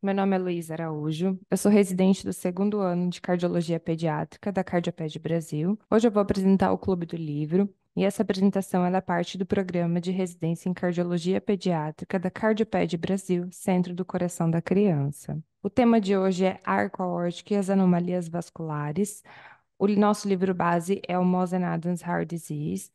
Meu nome é Luiz Araújo, eu sou residente do segundo ano de Cardiologia Pediátrica da Cardioped Brasil. Hoje eu vou apresentar o Clube do Livro, e essa apresentação é parte do programa de residência em cardiologia pediátrica da Cardioped Brasil, Centro do Coração da Criança. O tema de hoje é arco aórtico e as anomalias vasculares. O nosso livro base é o Mosen Adams Heart Disease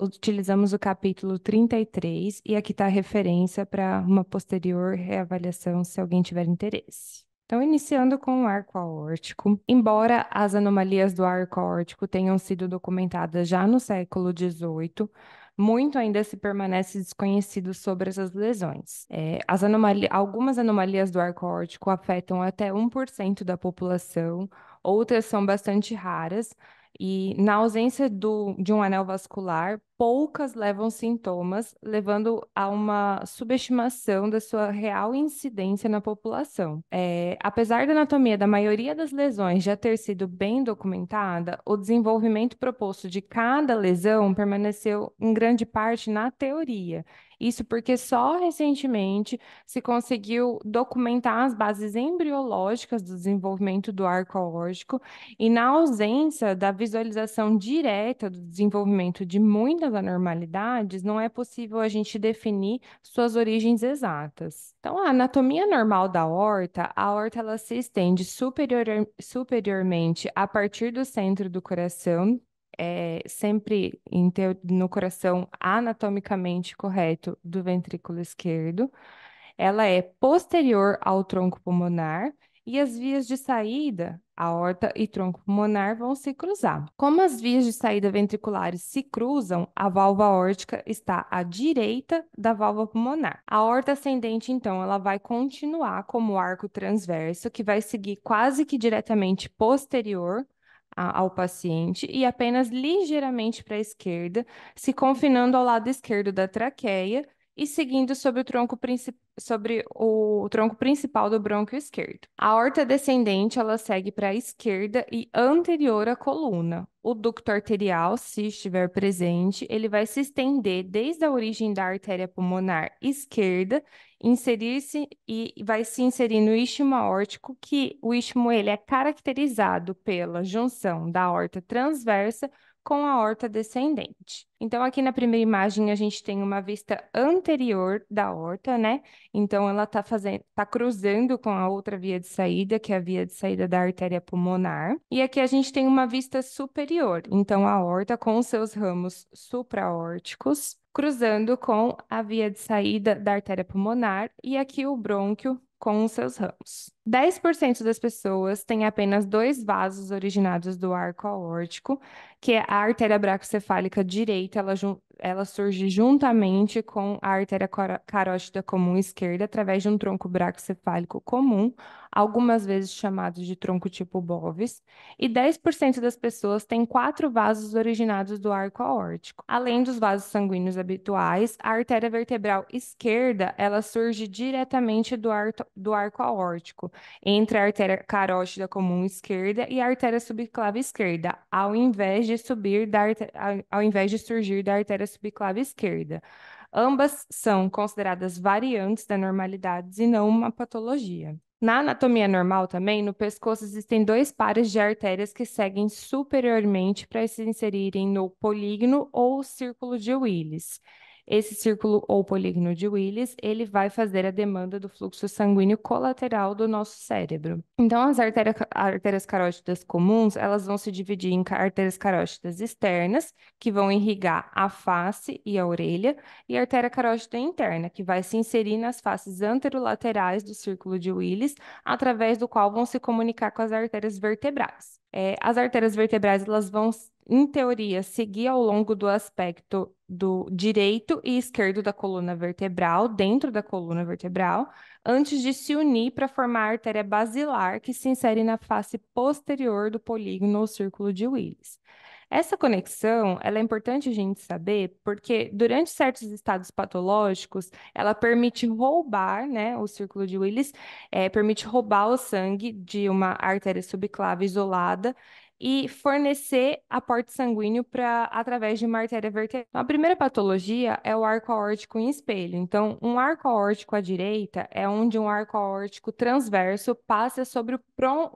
utilizamos o capítulo 33 e aqui está a referência para uma posterior reavaliação se alguém tiver interesse. Então, iniciando com o arco aórtico, embora as anomalias do arco aórtico tenham sido documentadas já no século XVIII, muito ainda se permanece desconhecido sobre essas lesões. É, as anomali algumas anomalias do arco aórtico afetam até 1% da população, outras são bastante raras, e na ausência do, de um anel vascular, poucas levam sintomas, levando a uma subestimação da sua real incidência na população. É, apesar da anatomia da maioria das lesões já ter sido bem documentada, o desenvolvimento proposto de cada lesão permaneceu em grande parte na teoria. Isso porque só recentemente se conseguiu documentar as bases embriológicas do desenvolvimento do arco órgico e na ausência da visualização direta do desenvolvimento de muita muitas anormalidades, não é possível a gente definir suas origens exatas. Então, a anatomia normal da horta, a horta ela se estende superior, superiormente a partir do centro do coração, é sempre teu, no coração anatomicamente correto do ventrículo esquerdo. Ela é posterior ao tronco pulmonar e as vias de saída, aorta e tronco pulmonar, vão se cruzar. Como as vias de saída ventriculares se cruzam, a válvula aórtica está à direita da válvula pulmonar. A aorta ascendente, então, ela vai continuar como arco transverso, que vai seguir quase que diretamente posterior ao paciente e apenas ligeiramente para a esquerda, se confinando ao lado esquerdo da traqueia e seguindo sobre o tronco, sobre o tronco principal do brônquio esquerdo. A horta descendente ela segue para a esquerda e anterior à coluna. O ducto arterial, se estiver presente, ele vai se estender desde a origem da artéria pulmonar esquerda, inserir-se e vai se inserir no istmo aórtico, que o istmo ele é caracterizado pela junção da horta transversa com a horta descendente. Então, aqui na primeira imagem, a gente tem uma vista anterior da horta, né? Então, ela está fazendo, tá cruzando com a outra via de saída, que é a via de saída da artéria pulmonar. E aqui a gente tem uma vista superior. Então, a horta com seus ramos supraórticos, cruzando com a via de saída da artéria pulmonar e aqui o brônquio com os seus ramos. 10% das pessoas têm apenas dois vasos originados do arco aórtico, que é a artéria bracocefálica direita, ela, ela surge juntamente com a artéria carótida comum esquerda, através de um tronco bracocefálico comum, algumas vezes chamado de tronco tipo Bovis, e 10% das pessoas têm quatro vasos originados do arco aórtico. Além dos vasos sanguíneos habituais, a artéria vertebral esquerda, ela surge diretamente do, ar do arco aórtico, entre a artéria carótida comum esquerda e a artéria subclave esquerda, ao invés de subir da ao invés de surgir da artéria subclave esquerda. Ambas são consideradas variantes da normalidade e não uma patologia. Na anatomia normal também, no pescoço existem dois pares de artérias que seguem superiormente para se inserirem no polígono ou círculo de Willis. Esse círculo ou polígono de Willis, ele vai fazer a demanda do fluxo sanguíneo colateral do nosso cérebro. Então, as artérias, artérias carótidas comuns, elas vão se dividir em artérias carótidas externas, que vão irrigar a face e a orelha, e a artéria carótida interna, que vai se inserir nas faces anterolaterais do círculo de Willis, através do qual vão se comunicar com as artérias vertebrais. É, as artérias vertebrais elas vão, em teoria, seguir ao longo do aspecto do direito e esquerdo da coluna vertebral, dentro da coluna vertebral, antes de se unir para formar a artéria basilar que se insere na face posterior do polígono ou círculo de Willis. Essa conexão, ela é importante a gente saber, porque durante certos estados patológicos, ela permite roubar, né, o círculo de Willis, é, permite roubar o sangue de uma artéria subclave isolada e fornecer aporte sanguíneo para através de uma artéria vertebral. Então, a primeira patologia é o arco aórtico em espelho. Então, um arco aórtico à direita é onde um arco aórtico transverso passa sobre o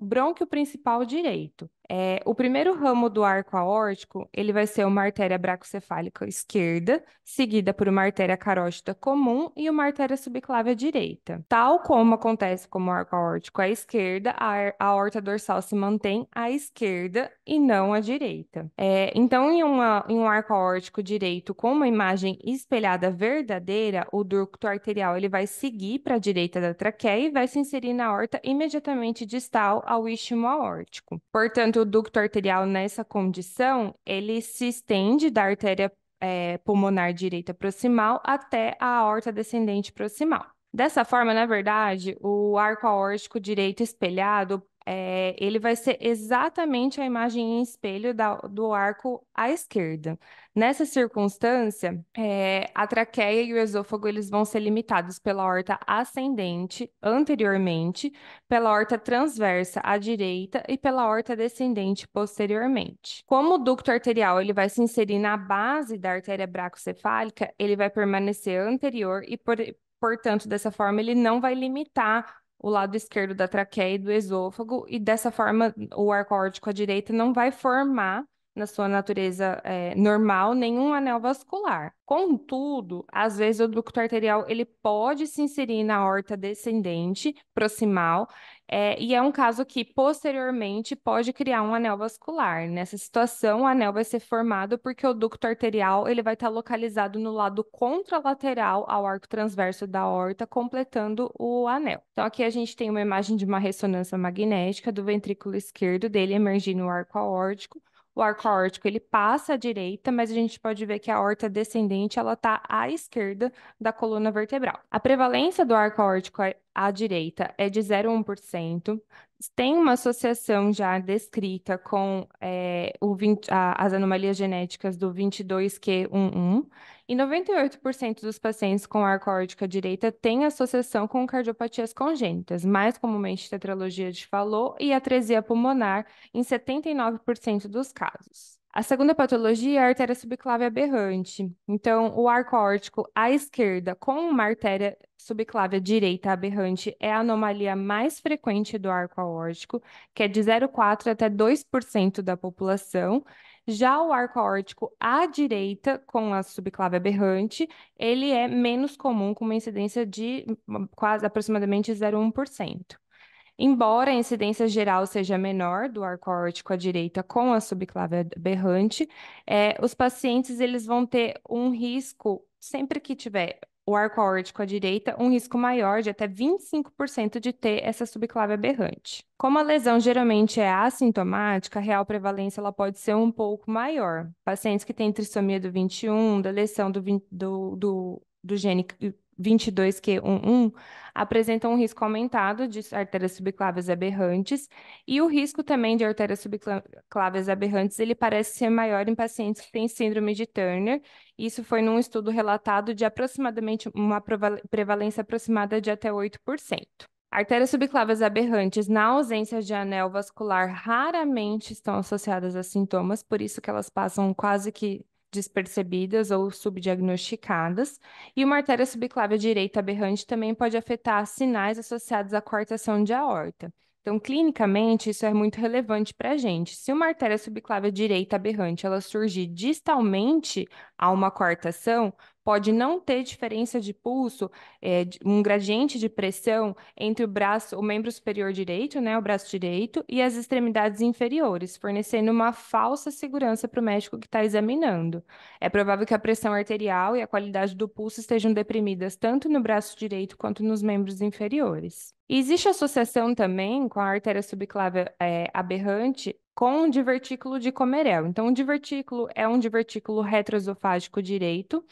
brônquio principal direito. É, o primeiro ramo do arco aórtico, ele vai ser uma artéria bracocefálica esquerda, seguida por uma artéria carótida comum e uma artéria subclávia direita. Tal como acontece com o arco aórtico à esquerda, a er, aorta dorsal se mantém à esquerda e não à direita. É, então, em, uma, em, um arco aórtico direito com uma imagem espelhada verdadeira, o ducto arterial ele vai seguir para a direita da traqueia e vai se inserir na aorta imediatamente distal ao istmo aórtico. Portanto, o ducto arterial nessa condição, ele se estende da artéria é, pulmonar direita proximal até a aorta descendente proximal. Dessa forma, na verdade, o arco aórtico direito espelhado é, ele vai ser exatamente a imagem em espelho da, do arco à esquerda. Nessa circunstância, é, a traqueia e o esôfago eles vão ser limitados pela horta ascendente anteriormente, pela horta transversa à direita e pela horta descendente posteriormente. Como o ducto arterial ele vai se inserir na base da artéria bracocefálica, ele vai permanecer anterior e, por, portanto, dessa forma, ele não vai limitar o lado esquerdo da traqueia e do esôfago, e dessa forma o arco aórtico à direita não vai formar na sua natureza é, normal nenhum anel vascular. Contudo, às vezes o ducto arterial ele pode se inserir na horta descendente proximal é, e é um caso que posteriormente pode criar um anel vascular. Nessa situação, o anel vai ser formado porque o ducto arterial ele vai estar localizado no lado contralateral ao arco transverso da horta, completando o anel. Então, aqui a gente tem uma imagem de uma ressonância magnética do ventrículo esquerdo dele emergindo o arco aórtico o arco aórtico ele passa à direita, mas a gente pode ver que a horta descendente ela está à esquerda da coluna vertebral. A prevalência do arco aórtico é à direita é de 0,1%. Tem uma associação já descrita com é, 20, a, as anomalias genéticas do 22Q11 e 98% dos pacientes com arcórdica direita têm associação com cardiopatias congênitas, mais comumente tetralogia de Fallot e atresia pulmonar em 79% dos casos. A segunda patologia é a artéria subclávia aberrante. Então, o arco aórtico à esquerda com uma artéria subclávia direita aberrante é a anomalia mais frequente do arco aórtico, que é de 0,4 até 2% da população. Já o arco aórtico à direita, com a subclave aberrante, ele é menos comum, com uma incidência de hum, quase aproximadamente 0,1%. Embora a incidência geral seja menor do arco aórtico à direita com a subclave aberrante, é, os pacientes eles vão ter um risco, sempre que tiver o arco aórtico à direita, um risco maior de até 25% de ter essa subclave aberrante. Como a lesão geralmente é assintomática, a real prevalência ela pode ser um pouco maior. Pacientes que têm trissomia do 21, lesão do, do, do, do gene 22Q11 apresenta um risco aumentado de artérias subclávias aberrantes e o risco também de artérias subclávias aberrantes ele parece ser maior em pacientes que têm síndrome de Turner. Isso foi num estudo relatado de aproximadamente uma prevalência aproximada de até 8%. Artérias subclávias aberrantes na ausência de anel vascular raramente estão associadas a sintomas, por isso que elas passam quase que despercebidas ou subdiagnosticadas, e uma artéria subclávia direita aberrante também pode afetar sinais associados à quartação de aorta. Então, clinicamente, isso é muito relevante para a gente. Se uma artéria subclávia direita aberrante ela surgir distalmente a uma quartação pode não ter diferença de pulso, é, um gradiente de pressão entre o braço, o membro superior direito, né, o braço direito, e as extremidades inferiores, fornecendo uma falsa segurança para o médico que está examinando. É provável que a pressão arterial e a qualidade do pulso estejam deprimidas tanto no braço direito quanto nos membros inferiores. E existe associação também com a artéria subclávia é, aberrante com o divertículo de Comerel. Então, o divertículo é um divertículo retroesofágico direito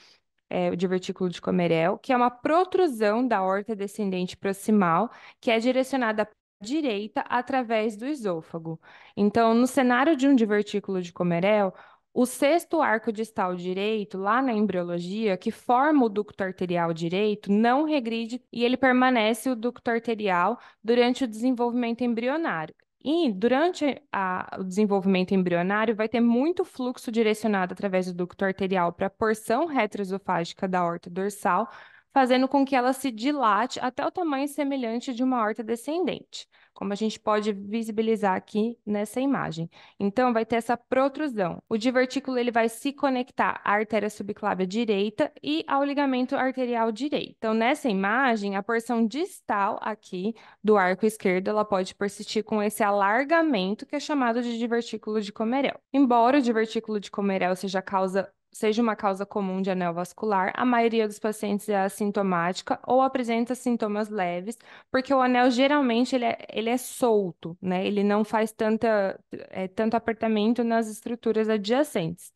é, o divertículo de Comerel, que é uma protrusão da horta descendente proximal, que é direcionada a direita através do esôfago. Então, no cenário de um divertículo de Comerel, o sexto arco distal direito, lá na embriologia, que forma o ducto arterial direito, não regride e ele permanece o ducto arterial durante o desenvolvimento embrionário. E durante a, o desenvolvimento embrionário, vai ter muito fluxo direcionado através do ducto arterial para a porção retroesofágica da horta dorsal, fazendo com que ela se dilate até o tamanho semelhante de uma horta descendente, como a gente pode visibilizar aqui nessa imagem. Então, vai ter essa protrusão. O divertículo ele vai se conectar à artéria subclávia direita e ao ligamento arterial direito. Então, nessa imagem, a porção distal aqui do arco esquerdo, ela pode persistir com esse alargamento que é chamado de divertículo de Comerel. Embora o divertículo de Comerel seja a causa seja uma causa comum de anel vascular, a maioria dos pacientes é assintomática ou apresenta sintomas leves, porque o anel geralmente ele é, ele é solto, né? Ele não faz tanta, é, tanto apertamento nas estruturas adjacentes.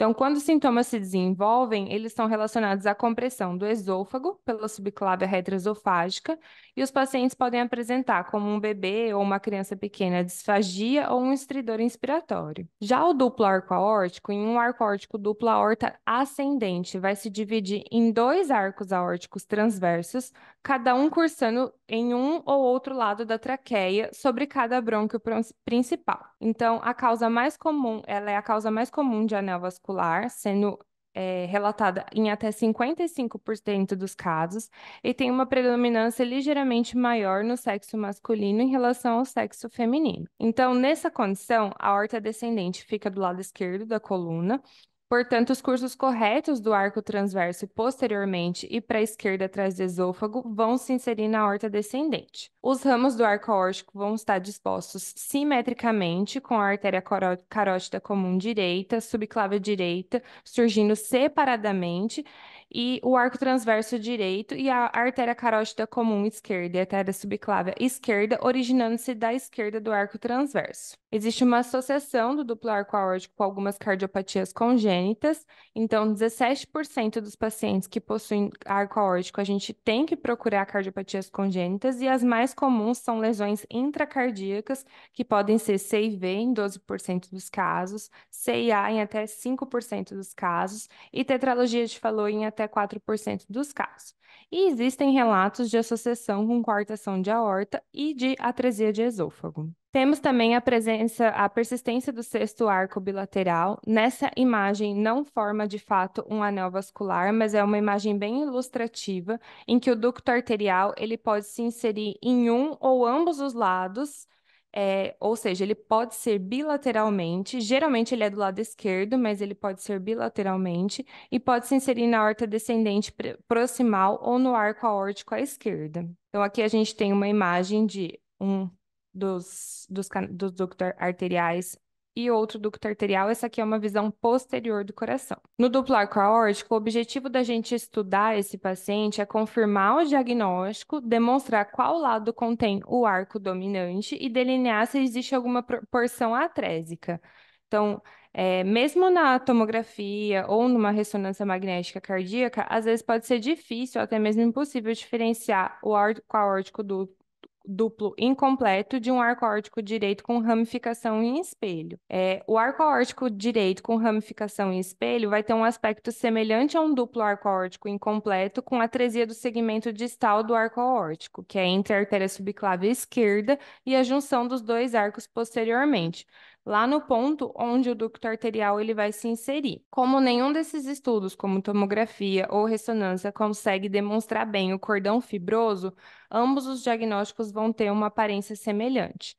Então, quando os sintomas se desenvolvem, eles são relacionados à compressão do esôfago pela subclávia retroesofágica e os pacientes podem apresentar, como um bebê ou uma criança pequena, disfagia ou um estridor inspiratório. Já o duplo arco aórtico, em um arco aórtico duplo aorta ascendente, vai se dividir em dois arcos aórticos transversos, cada um cursando em um ou outro lado da traqueia sobre cada brônquio principal. Então, a causa mais comum, ela é a causa mais comum de anel vascular, sendo é, relatada em até 55% dos casos, e tem uma predominância ligeiramente maior no sexo masculino em relação ao sexo feminino. Então, nessa condição, a horta descendente fica do lado esquerdo da coluna, Portanto, os cursos corretos do arco transverso posteriormente e para a esquerda atrás do esôfago vão se inserir na aorta descendente. Os ramos do arco aórtico vão estar dispostos simetricamente com a artéria carótida comum direita, subclávia direita, surgindo separadamente e o arco transverso direito e a artéria carótida comum esquerda e a artéria subclávia esquerda, originando-se da esquerda do arco transverso. Existe uma associação do duplo arco aórtico com algumas cardiopatias congênitas, então 17% dos pacientes que possuem arco aórtico a gente tem que procurar cardiopatias congênitas e as mais comuns são lesões intracardíacas, que podem ser CIV em 12% dos casos, CIA em até 5% dos casos e tetralogia de falou em até até 4% dos casos. E existem relatos de associação com coartação de aorta e de atresia de esôfago. Temos também a presença, a persistência do sexto arco bilateral. Nessa imagem não forma de fato um anel vascular, mas é uma imagem bem ilustrativa em que o ducto arterial ele pode se inserir em um ou ambos os lados é, ou seja, ele pode ser bilateralmente, geralmente ele é do lado esquerdo, mas ele pode ser bilateralmente e pode se inserir na horta descendente proximal ou no arco aórtico à esquerda. Então, aqui a gente tem uma imagem de um dos, dos, dos ductos arteriais e outro ducto arterial. Essa aqui é uma visão posterior do coração. No duplo arco aórtico, o objetivo da gente estudar esse paciente é confirmar o diagnóstico, demonstrar qual lado contém o arco dominante e delinear se existe alguma porção atrésica. Então, é, mesmo na tomografia ou numa ressonância magnética cardíaca, às vezes pode ser difícil, até mesmo impossível, diferenciar o arco aórtico do duplo incompleto de um arco órtico direito com ramificação em espelho. É, o arco órtico direito com ramificação em espelho vai ter um aspecto semelhante a um duplo arco órtico incompleto com a do segmento distal do arco órtico, que é entre a artéria subclávia esquerda e a junção dos dois arcos posteriormente lá no ponto onde o ducto arterial ele vai se inserir. Como nenhum desses estudos, como tomografia ou ressonância, consegue demonstrar bem o cordão fibroso, ambos os diagnósticos vão ter uma aparência semelhante.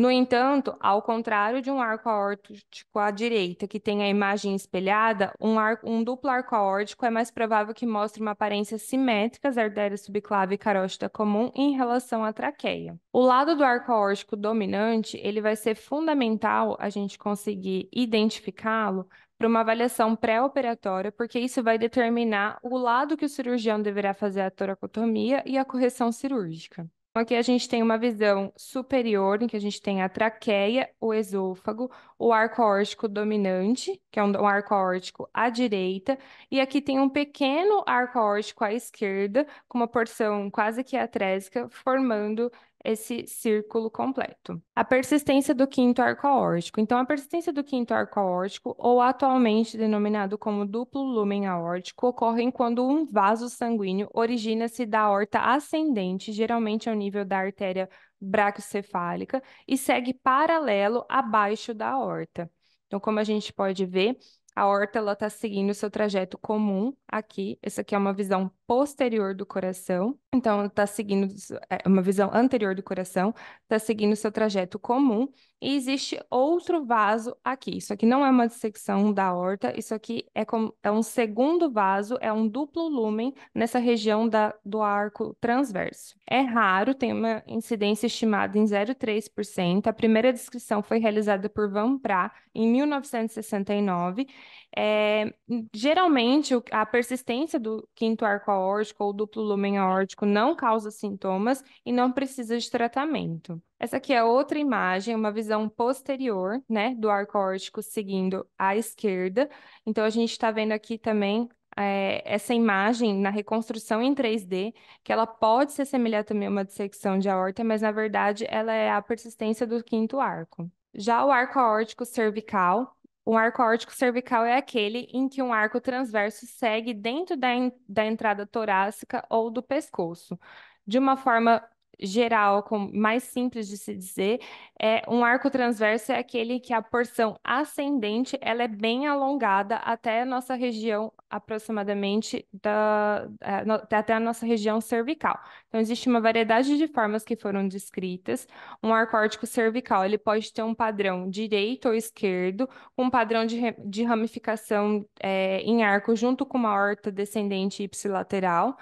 No entanto, ao contrário de um arco aórtico à direita, que tem a imagem espelhada, um, arco, um duplo arco aórtico é mais provável que mostre uma aparência simétrica às artérias subclave e carótida comum em relação à traqueia. O lado do arco aórtico dominante, ele vai ser fundamental a gente conseguir identificá-lo para uma avaliação pré-operatória, porque isso vai determinar o lado que o cirurgião deverá fazer a toracotomia e a correção cirúrgica. Aqui a gente tem uma visão superior, em que a gente tem a traqueia, o esôfago, o arco aórtico dominante, que é um arco aórtico à direita, e aqui tem um pequeno arco aórtico à esquerda, com uma porção quase que atrésica, formando esse círculo completo. A persistência do quinto arco aórtico. Então, a persistência do quinto arco aórtico, ou atualmente denominado como duplo lumen aórtico, ocorre quando um vaso sanguíneo origina-se da aorta ascendente, geralmente ao nível da artéria braquiocefálica, e segue paralelo abaixo da aorta. Então, como a gente pode ver, a aorta está seguindo o seu trajeto comum aqui. Essa aqui é uma visão posterior do coração. Então, está seguindo é, uma visão anterior do coração, está seguindo seu trajeto comum, e existe outro vaso aqui. Isso aqui não é uma dissecção da horta, isso aqui é, como, é um segundo vaso, é um duplo lumen nessa região da, do arco transverso. É raro, tem uma incidência estimada em 0,3%. A primeira descrição foi realizada por Van Pra em 1969. É, geralmente, a persistência do quinto arco aórtico ou duplo lumen aórtico diabético não causa sintomas e não precisa de tratamento. Essa aqui é outra imagem, uma visão posterior, né, do arco aórtico seguindo à esquerda. Então, a gente está vendo aqui também é, essa imagem na reconstrução em 3D, que ela pode se assemelhar também a uma dissecção de aorta, mas na verdade ela é a persistência do quinto arco. Já o arco aórtico cervical, o arco aórtico cervical é aquele em que um arco transverso segue dentro da, en da entrada torácica ou do pescoço, de uma forma geral, como mais simples de se dizer, é um arco transverso é aquele que a porção ascendente ela é bem alongada até a nossa região aproximadamente da é, até a nossa região cervical. Então existe uma variedade de formas que foram descritas. Um arco órtico cervical ele pode ter um padrão direito ou esquerdo, um padrão de, de ramificação é, em arco junto com uma horta descendente ipsilateral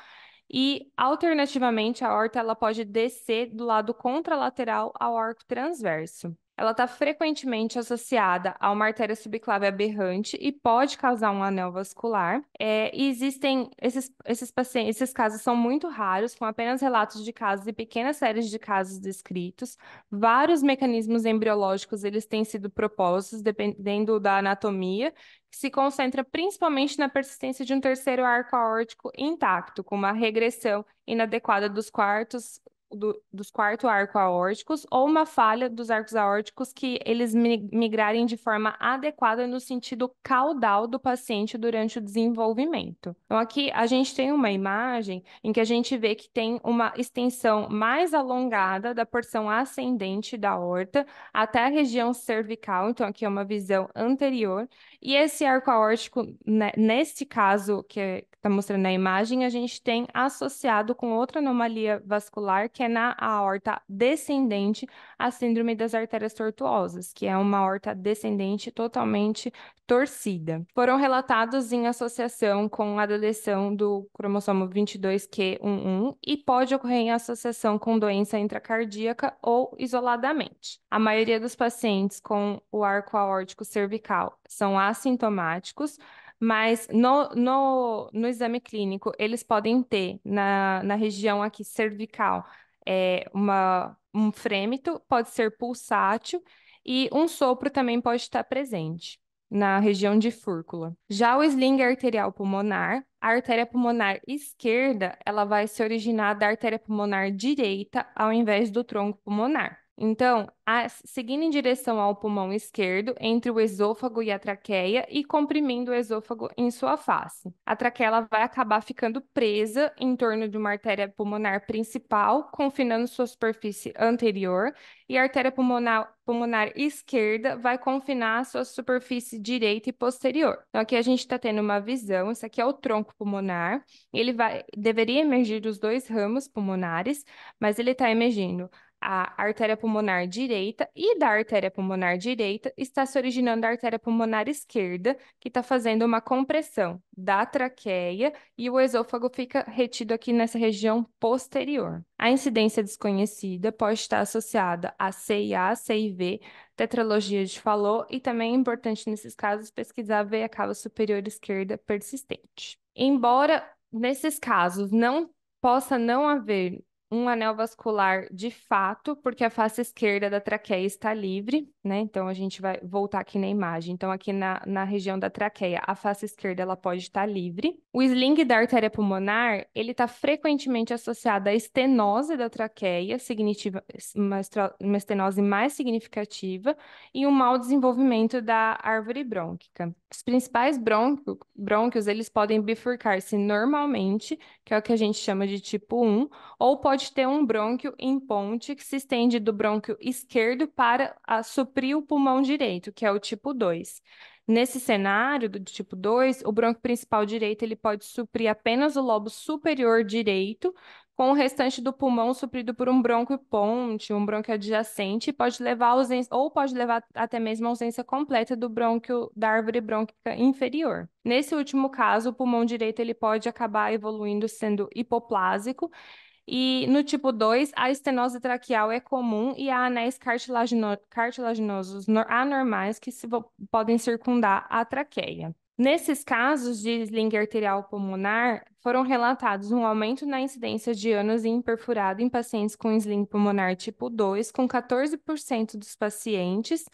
e, alternativamente, a horta ela pode descer do lado contralateral ao arco transverso. Ela está frequentemente associada a uma artéria subclave aberrante e pode causar um anel vascular. É, e existem esses, esses pacientes, esses casos são muito raros, com apenas relatos de casos e pequenas séries de casos descritos. Vários mecanismos embriológicos eles têm sido propostos dependendo da anatomia que se concentra principalmente na persistência de um terceiro arco aórtico intacto, com uma regressão inadequada dos quartos do, dos quarto arco aórticos ou uma falha dos arcos aórticos que eles migrarem de forma adequada no sentido caudal do paciente durante o desenvolvimento. Então, aqui a gente tem uma imagem em que a gente vê que tem uma extensão mais alongada da porção ascendente da aorta até a região cervical, então aqui é uma visão anterior, e esse arco aórtico, né, neste caso que é, está mostrando na imagem, a gente tem associado com outra anomalia vascular que é na aorta descendente, a síndrome das artérias tortuosas, que é uma aorta descendente totalmente torcida. Foram relatados em associação com a deleção do cromossomo 22q11 e pode ocorrer em associação com doença intracardíaca ou isoladamente. A maioria dos pacientes com o arco aórtico cervical são assintomáticos, mas no, no, no exame clínico eles podem ter na, na região aqui cervical é, uma, um frêmito, pode ser pulsátil e um sopro também pode estar presente na região de fúrcula. Já o sling arterial pulmonar, a artéria pulmonar esquerda, ela vai se originar da artéria pulmonar direita ao invés do tronco pulmonar. Então, a, seguindo em direção ao pulmão esquerdo, entre o esôfago e a traqueia, e comprimindo o esôfago em sua face. A traqueia vai acabar ficando presa em torno de uma artéria pulmonar principal, confinando sua superfície anterior, e a artéria pulmonar, pulmonar esquerda vai confinar sua superfície direita e posterior. Então, aqui a gente está tendo uma visão, isso aqui é o tronco pulmonar, ele vai, deveria emergir dos dois ramos pulmonares, mas ele está emergindo a artéria pulmonar direita e da artéria pulmonar direita está se originando a artéria pulmonar esquerda, que está fazendo uma compressão da traqueia e o esôfago fica retido aqui nessa região posterior. A incidência desconhecida pode estar associada a CIA, CIV, tetralogia de Fallot e também é importante nesses casos pesquisar a veia cava superior esquerda persistente. Embora nesses casos não possa não haver um anel vascular de fato, porque a face esquerda da traqueia está livre, né? Então a gente vai voltar aqui na imagem. Então aqui na, na região da traqueia, a face esquerda ela pode estar livre. O sling da artéria pulmonar, ele está frequentemente associado à estenose da traqueia, significativa, uma estenose mais significativa e um mau desenvolvimento da árvore brônquica. Os principais brônquios, eles podem bifurcar-se normalmente, que é o que a gente chama de tipo 1, ou pode pode ter um brônquio em ponte que se estende do brônquio esquerdo para a, suprir o pulmão direito, que é o tipo 2. Nesse cenário do tipo 2, o brônquio principal direito ele pode suprir apenas o lobo superior direito, com o restante do pulmão suprido por um brônquio ponte, um brônquio adjacente, pode levar ausência, ou pode levar até mesmo a ausência completa do brônquio da árvore brônquica inferior. Nesse último caso, o pulmão direito ele pode acabar evoluindo sendo hipoplásico, e no tipo 2, a estenose traqueal é comum e há anéis cartilagino cartilaginosos anormais que se podem circundar a traqueia. Nesses casos de sling arterial pulmonar, foram relatados um aumento na incidência de anosín perfurado em pacientes com sling pulmonar tipo 2, com 14% dos pacientes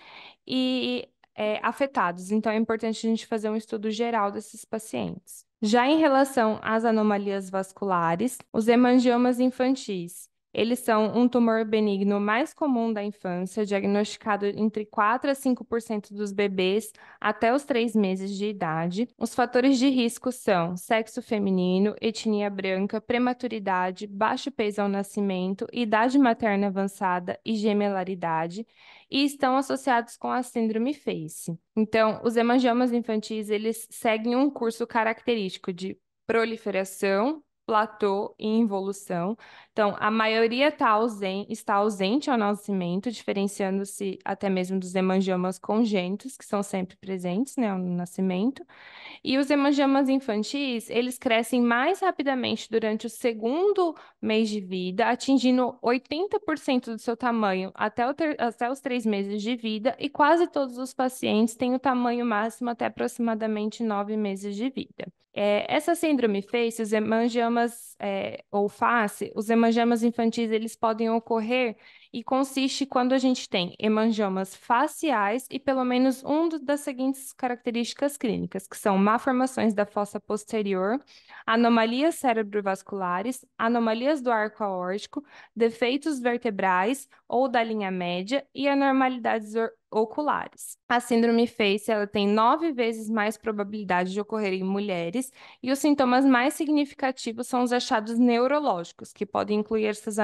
e é, afetados. Então, é importante a gente fazer um estudo geral desses pacientes. Já em relação às anomalias vasculares, os hemangiomas infantis eles são um tumor benigno mais comum da infância, diagnosticado entre 4 a 5% dos bebês até os 3 meses de idade. Os fatores de risco são sexo feminino, etnia branca, prematuridade, baixo peso ao nascimento, idade materna avançada e gemelaridade, e estão associados com a síndrome FACE. Então, os hemangiomas infantis, eles seguem um curso característico de proliferação, platô e involução. Então, a maioria tá está ausente ao nascimento, diferenciando-se até mesmo dos hemangiomas congênitos, que são sempre presentes né, no nascimento. E os hemangiomas infantis, eles crescem mais rapidamente durante o segundo mês de vida, atingindo 80% do seu tamanho até, até os três meses de vida, e quase todos os pacientes têm o tamanho máximo até aproximadamente nove meses de vida. É, essa síndrome face, os hemangiomas é, ou face, os hemangiomas infantis, eles podem ocorrer e consiste quando a gente tem hemangiomas faciais e pelo menos um das seguintes características clínicas, que são malformações da fossa posterior, anomalias cerebrovasculares, anomalias do arco aórtico, defeitos vertebrais ou da linha média e anormalidades oculares. A síndrome Face ela tem nove vezes mais probabilidade de ocorrer em mulheres e os sintomas mais significativos são os achados neurológicos, que podem incluir essas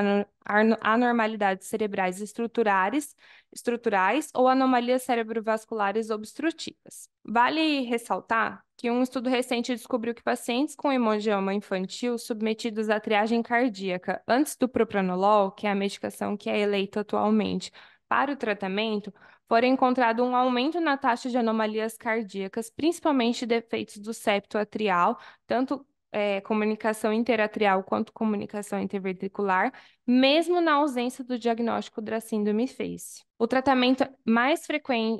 anormalidades cerebrais estruturais, estruturais ou anomalias cerebrovasculares obstrutivas. Vale ressaltar que um estudo recente descobriu que pacientes com hemangioma infantil submetidos à triagem cardíaca antes do propranolol, que é a medicação que é eleita atualmente para o tratamento, foi encontrado um aumento na taxa de anomalias cardíacas, principalmente defeitos do septo atrial, tanto é, comunicação interatrial quanto comunicação interventricular, mesmo na ausência do diagnóstico da síndrome FACE. O tratamento mais,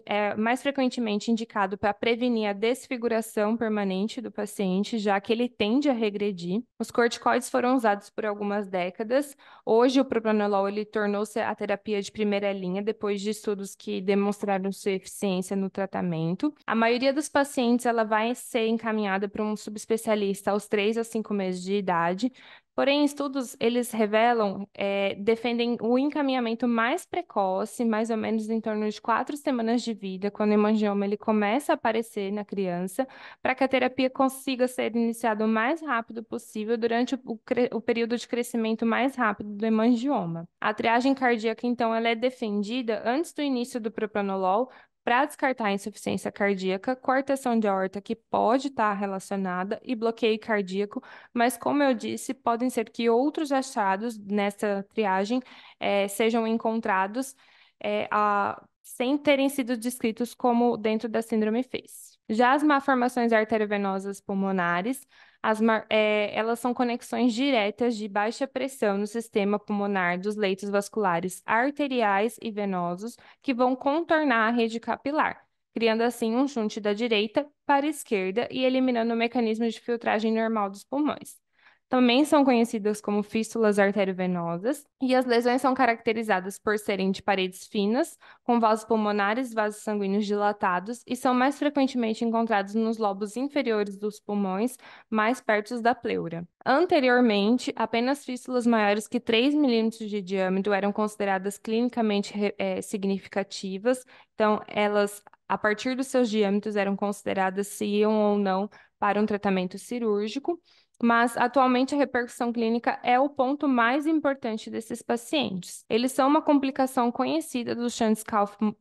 é mais frequentemente indicado para prevenir a desfiguração permanente do paciente, já que ele tende a regredir. Os corticoides foram usados por algumas décadas. Hoje, o propranolol ele tornou-se a terapia de primeira linha depois de estudos que demonstraram sua eficiência no tratamento. A maioria dos pacientes ela vai ser encaminhada para um subespecialista aos 3 a 5 meses de idade, Porém, estudos eles revelam, é, defendem o encaminhamento mais precoce, mais ou menos em torno de quatro semanas de vida, quando o hemangioma ele começa a aparecer na criança, para que a terapia consiga ser iniciada o mais rápido possível durante o, o, período de crescimento mais rápido do hemangioma. A triagem cardíaca, então, ela é defendida antes do início do propranolol para descartar a insuficiência cardíaca, cortação de aorta que pode estar tá relacionada e bloqueio cardíaco, mas como eu disse, podem ser que outros achados nessa triagem é, sejam encontrados é, a, sem terem sido descritos como dentro da síndrome FACE. Já as malformações arteriovenosas pulmonares as, é, elas são conexões diretas de baixa pressão no sistema pulmonar dos leitos vasculares arteriais e venosos que vão contornar a rede capilar, criando assim um junte da direita para a esquerda e eliminando o mecanismo de filtragem normal dos pulmões também são conhecidas como fístulas arteriovenosas, e as lesões são caracterizadas por serem de paredes finas, com vasos pulmonares, vasos sanguíneos dilatados, e são mais frequentemente encontrados nos lobos inferiores dos pulmões, mais perto da pleura. Anteriormente, apenas fístulas maiores que 3 milímetros de diâmetro eram consideradas clinicamente é, significativas, então elas a partir dos seus diâmetros eram consideradas se iam ou não para um tratamento cirúrgico, mas atualmente a repercussão clínica é o ponto mais importante desses pacientes. Eles são uma complicação conhecida dos chantes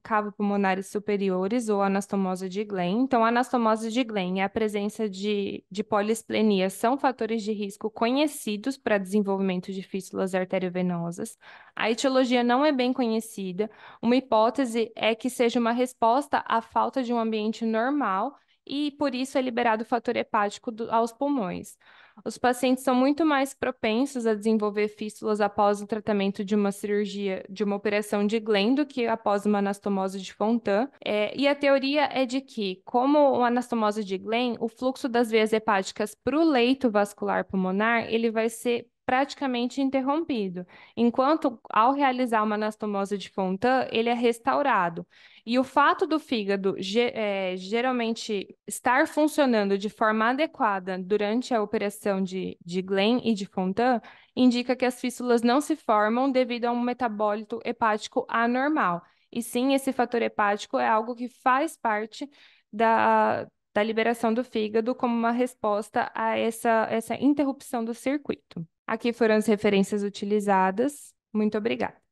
cavo-pulmonares superiores ou anastomose de Glenn. Então, a anastomose de Glenn e a presença de, de poliesplenia são fatores de risco conhecidos para desenvolvimento de fístulas arteriovenosas. A etiologia não é bem conhecida. Uma hipótese é que seja uma resposta à falta de um ambiente normal e por isso é liberado o fator hepático do, aos pulmões. Os pacientes são muito mais propensos a desenvolver fístulas após o tratamento de uma cirurgia, de uma operação de Glenn, do que após uma anastomose de Fontan. É, e a teoria é de que, como uma anastomose de Glenn, o fluxo das veias hepáticas para o leito vascular pulmonar ele vai ser praticamente interrompido, enquanto ao realizar uma anastomose de Fontan, ele é restaurado. E o fato do fígado é, geralmente estar funcionando de forma adequada durante a operação de, de Glenn e de Fontan indica que as fístulas não se formam devido a um metabólito hepático anormal. E sim, esse fator hepático é algo que faz parte da, da liberação do fígado como uma resposta a essa, essa interrupção do circuito. Aqui foram as referências utilizadas. Muito obrigada.